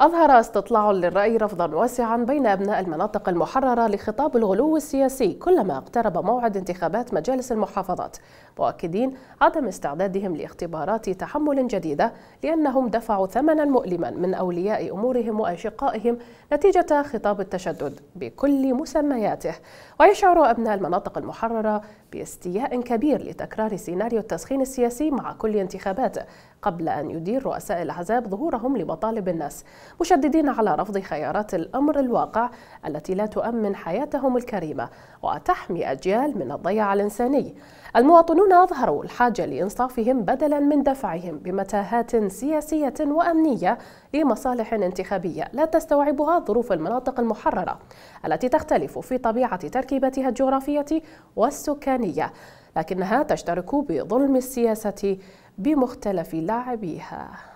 أظهر استطلاع للرأي رفضا واسعا بين أبناء المناطق المحررة لخطاب الغلو السياسي كلما اقترب موعد انتخابات مجالس المحافظات مؤكدين عدم استعدادهم لاختبارات تحمل جديدة لأنهم دفعوا ثمنا مؤلما من أولياء أمورهم وأشقائهم نتيجة خطاب التشدد بكل مسمياته ويشعر أبناء المناطق المحررة باستياء كبير لتكرار سيناريو التسخين السياسي مع كل انتخابات قبل أن يدير رؤساء الأحزاب ظهورهم لمطالب الناس مشددين على رفض خيارات الأمر الواقع التي لا تؤمن حياتهم الكريمة وتحمي أجيال من الضياع الإنساني المواطنون أظهروا الحاجة لإنصافهم بدلا من دفعهم بمتاهات سياسية وأمنية لمصالح انتخابية لا تستوعبها ظروف المناطق المحررة التي تختلف في طبيعة تركيبتها الجغرافية والسكانية لكنها تشترك بظلم السياسة بمختلف لاعبيها